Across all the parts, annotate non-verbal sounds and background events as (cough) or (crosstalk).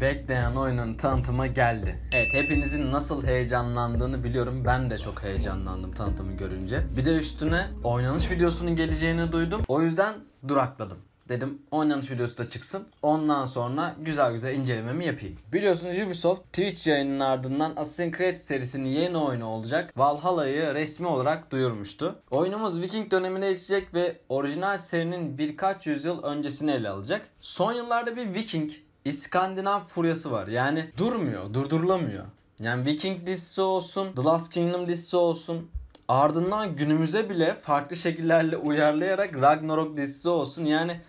Bekleyen oyunun tanıtımı geldi. Evet hepinizin nasıl heyecanlandığını biliyorum. Ben de çok heyecanlandım tanıtımı görünce. Bir de üstüne oynanış videosunun geleceğini duydum. O yüzden durakladım. Dedim oynanış videosu da çıksın. Ondan sonra güzel güzel incelememi yapayım. Biliyorsunuz Ubisoft Twitch yayının ardından Assassin's Creed serisinin yeni oyunu olacak Valhalla'yı resmi olarak duyurmuştu. Oyunumuz Viking döneminde geçecek ve orijinal serinin birkaç yüzyıl öncesini ele alacak. Son yıllarda bir Viking İskandinav furyası var. Yani durmuyor, durdurulamıyor. Yani Viking dizisi olsun, The Last Kingdom dizisi olsun. Ardından günümüze bile farklı şekillerle uyarlayarak Ragnarok dizisi olsun. Yani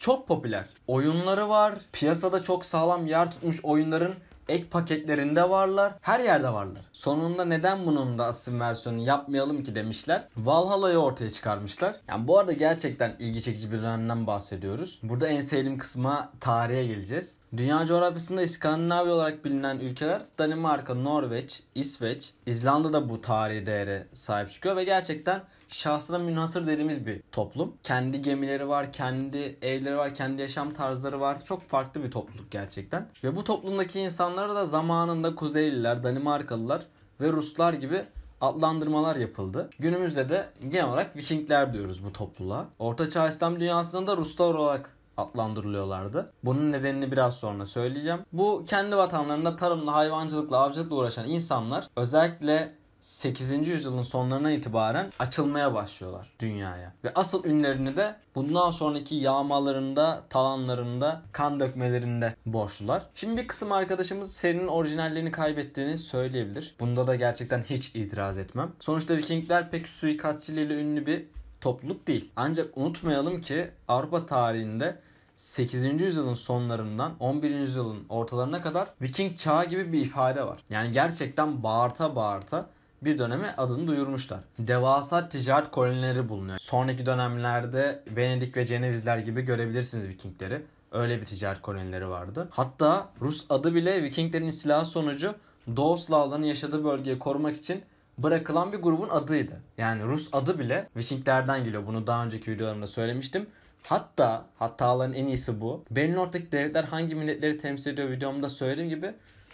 çok popüler. Oyunları var. Piyasada çok sağlam yer tutmuş oyunların Ek paketlerinde varlar. Her yerde varlar. Sonunda neden bunun da asıl versiyonu yapmayalım ki demişler. Valhalla'yı ortaya çıkarmışlar. Yani bu arada gerçekten ilgi çekici bir dönemden bahsediyoruz. Burada en sevdiğim kısma tarihe geleceğiz. Dünya coğrafyasında İskandinavya olarak bilinen ülkeler Danimarka, Norveç, İsveç, İzlanda da bu tarihi değere sahip çıkıyor ve gerçekten şahsına münhasır dediğimiz bir toplum. Kendi gemileri var, kendi evleri var, kendi yaşam tarzları var. Çok farklı bir topluluk gerçekten. Ve bu toplumdaki insanlara da zamanında Kuzeyliler, Danimarkalılar ve Ruslar gibi adlandırmalar yapıldı. Günümüzde de genel olarak Vikingler diyoruz bu topluluğa. Orta Çağ İslam dünyasında da Ruslar olarak adlandırılıyorlardı. Bunun nedenini biraz sonra söyleyeceğim. Bu kendi vatanlarında tarımla, hayvancılıkla, avcılıkla uğraşan insanlar özellikle 8. yüzyılın sonlarına itibaren açılmaya başlıyorlar dünyaya. Ve asıl ünlerini de bundan sonraki yağmalarında, talanlarında, kan dökmelerinde borçlular. Şimdi bir kısım arkadaşımız serinin orijinallerini kaybettiğini söyleyebilir. Bunda da gerçekten hiç itiraz etmem. Sonuçta Vikingler pek suikastçiliğiyle ünlü bir topluluk değil. Ancak unutmayalım ki Avrupa tarihinde 8. yüzyılın sonlarından 11. yüzyılın ortalarına kadar Viking çağı gibi bir ifade var. Yani gerçekten bağırta bağırta bir döneme adını duyurmuşlar. Devasa ticaret kolonileri bulunuyor. Sonraki dönemlerde Venedik ve Cenevizler gibi görebilirsiniz Vikingleri. Öyle bir ticaret kolonileri vardı. Hatta Rus adı bile Vikinglerin istilası sonucu Doğu Slavların yaşadığı bölgeyi korumak için bırakılan bir grubun adıydı. Yani Rus adı bile Vikinglerden geliyor. Bunu daha önceki videolarımda söylemiştim. Hatta hataların en iyisi bu. Benim ortak devletler hangi milletleri temsil ediyor videomda söylediğim gibi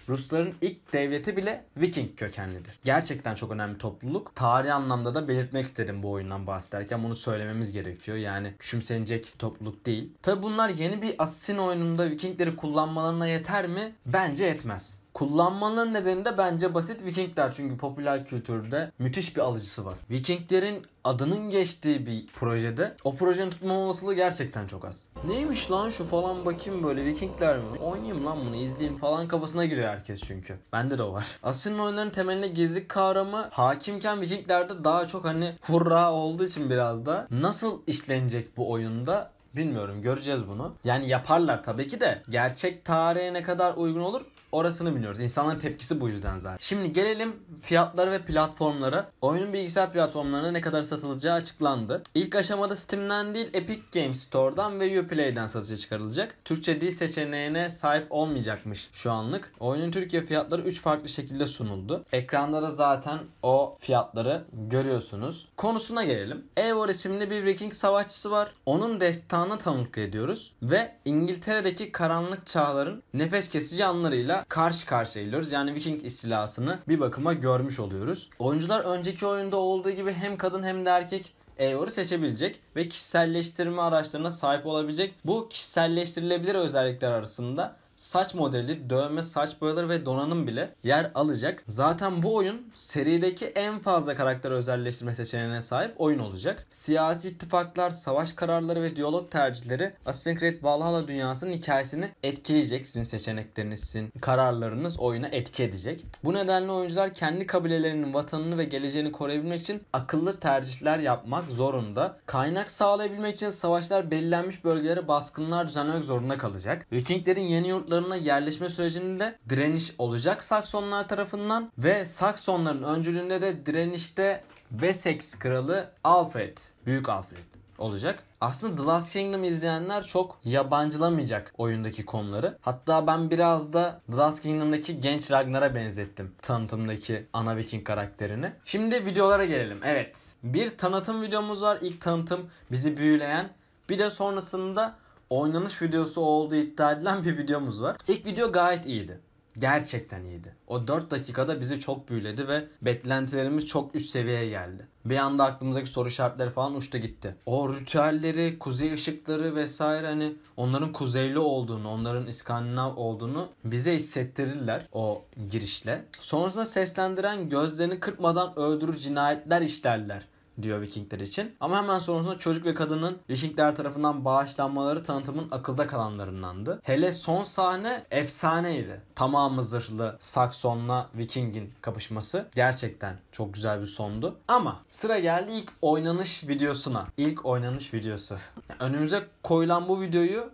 Rusların ilk devleti bile Viking kökenlidir. Gerçekten çok önemli topluluk. Tarih anlamda da belirtmek istedim bu oyundan bahsederken bunu söylememiz gerekiyor. Yani küçümsenecek topluluk değil. Tabi bunlar yeni bir Assassin oyununda Vikingleri kullanmalarına yeter mi? Bence yetmez. Kullanmaların nedeni de bence basit Vikingler çünkü popüler kültürde müthiş bir alıcısı var. Vikinglerin adının geçtiği bir projede o projenin tutma olasılığı gerçekten çok az. Neymiş lan şu falan bakayım böyle Vikingler mi? Oynayayım lan bunu izleyeyim falan kafasına giriyor herkes çünkü. Bende de o var. Asya'nın oyunların temelinde gizli kavramı hakimken Vikinglerde daha çok hani hurra olduğu için biraz da nasıl işlenecek bu oyunda Bilmiyorum göreceğiz bunu. Yani yaparlar tabii ki de gerçek tarihe ne kadar uygun olur orasını biliyoruz. İnsanların tepkisi bu yüzden zaten. Şimdi gelelim fiyatları ve platformlara. Oyunun bilgisayar platformlarına ne kadar satılacağı açıklandı. İlk aşamada Steam'den değil Epic Games Store'dan ve Uplay'den satışa çıkarılacak. Türkçe dil seçeneğine sahip olmayacakmış şu anlık. Oyunun Türkiye fiyatları 3 farklı şekilde sunuldu. Ekranda da zaten o fiyatları görüyorsunuz. Konusuna gelelim. Eivor isimli bir Viking savaşçısı var. Onun destanına tanıklık ediyoruz ve İngiltere'deki karanlık çağların nefes kesici anlarıyla karşı karşıya geliyoruz. Yani Viking istilasını bir bakıma görmüş oluyoruz. Oyuncular önceki oyunda olduğu gibi hem kadın hem de erkek Eivor'u seçebilecek ve kişiselleştirme araçlarına sahip olabilecek. Bu kişiselleştirilebilir özellikler arasında saç modeli, dövme, saç boyaları ve donanım bile yer alacak. Zaten bu oyun serideki en fazla karakter özelleştirme seçeneğine sahip oyun olacak. Siyasi ittifaklar, savaş kararları ve diyalog tercihleri Assassin's Creed Valhalla dünyasının hikayesini etkileyecek. Sizin seçenekleriniz, sizin kararlarınız oyuna etki edecek. Bu nedenle oyuncular kendi kabilelerinin vatanını ve geleceğini koruyabilmek için akıllı tercihler yapmak zorunda. Kaynak sağlayabilmek için savaşlar belirlenmiş bölgelere baskınlar düzenlemek zorunda kalacak. Vikinglerin yeni yurtları gruplarına yerleşme sürecinde direniş olacak Saksonlar tarafından ve Saksonların öncülüğünde de direnişte Wessex kralı Alfred, Büyük Alfred olacak. Aslında The Last Kingdom izleyenler çok yabancılamayacak oyundaki konuları. Hatta ben biraz da The Last Kingdom'daki genç Ragnar'a benzettim tanıtımdaki ana Viking karakterini. Şimdi videolara gelelim. Evet bir tanıtım videomuz var. İlk tanıtım bizi büyüleyen. Bir de sonrasında oynanış videosu olduğu iddia edilen bir videomuz var. İlk video gayet iyiydi. Gerçekten iyiydi. O 4 dakikada bizi çok büyüledi ve beklentilerimiz çok üst seviyeye geldi. Bir anda aklımızdaki soru işaretleri falan uçtu gitti. O ritüelleri, kuzey ışıkları vesaire hani onların kuzeyli olduğunu, onların İskandinav olduğunu bize hissettirirler o girişle. Sonrasında seslendiren gözlerini kırpmadan öldürür cinayetler işlerler diyor Vikingler için. Ama hemen sonrasında çocuk ve kadının Vikingler tarafından bağışlanmaları tanıtımın akılda kalanlarındandı. Hele son sahne efsaneydi. Tamamı zırhlı Sakson'la Viking'in kapışması gerçekten çok güzel bir sondu. Ama sıra geldi ilk oynanış videosuna. İlk oynanış videosu. (laughs) Önümüze koyulan bu videoyu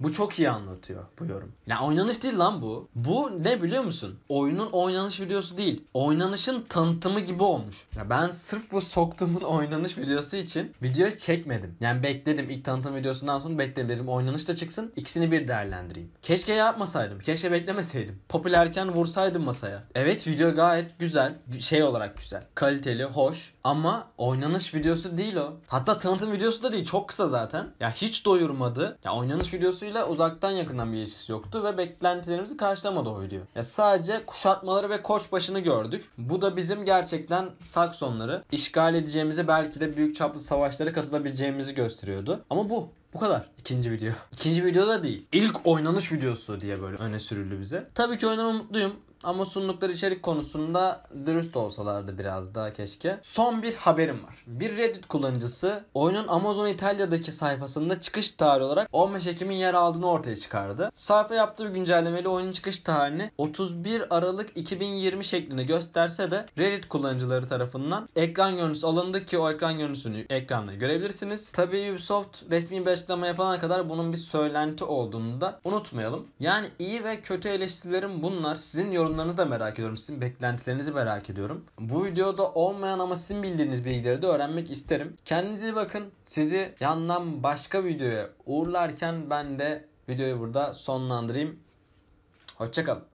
bu çok iyi anlatıyor bu yorum. Ya oynanış değil lan bu. Bu ne biliyor musun? Oyunun oynanış videosu değil. Oynanışın tanıtımı gibi olmuş. Ya ben sırf bu soktuğumun oynanış videosu için video çekmedim. Yani bekledim ilk tanıtım videosundan sonra bekledim dedim oynanış da çıksın İkisini bir değerlendireyim. Keşke yapmasaydım. Keşke beklemeseydim. Popülerken vursaydım masaya. Evet video gayet güzel. Şey olarak güzel. Kaliteli, hoş. Ama oynanış videosu değil o. Hatta tanıtım videosu da değil. Çok kısa zaten. Ya hiç doyurmadı. Ya oynanış videosu konusuyla uzaktan yakından bir ilişkisi yoktu ve beklentilerimizi karşılamadı oy diyor. Ya sadece kuşatmaları ve koç başını gördük. Bu da bizim gerçekten Saksonları işgal edeceğimizi belki de büyük çaplı savaşlara katılabileceğimizi gösteriyordu. Ama bu bu kadar. İkinci video. İkinci video da değil. İlk oynanış videosu diye böyle öne sürüldü bize. Tabii ki oynama mutluyum. Ama sundukları içerik konusunda dürüst olsalardı biraz daha keşke. Son bir haberim var. Bir Reddit kullanıcısı oyunun Amazon İtalya'daki sayfasında çıkış tarihi olarak 15 Ekim'in yer aldığını ortaya çıkardı. Sayfa yaptığı güncellemeli oyunun çıkış tarihini 31 Aralık 2020 şeklinde gösterse de Reddit kullanıcıları tarafından ekran görüntüsü alındı ki o ekran görüntüsünü ekranda görebilirsiniz. Tabii Ubisoft resmi bir açıklama yapana kadar bunun bir söylenti olduğunu da unutmayalım. Yani iyi ve kötü eleştirilerim bunlar. Sizin yorum yorumlarınızı da merak ediyorum. Sizin beklentilerinizi merak ediyorum. Bu videoda olmayan ama sizin bildiğiniz bilgileri de öğrenmek isterim. Kendinize iyi bakın. Sizi yandan başka videoya uğurlarken ben de videoyu burada sonlandırayım. Hoşçakalın.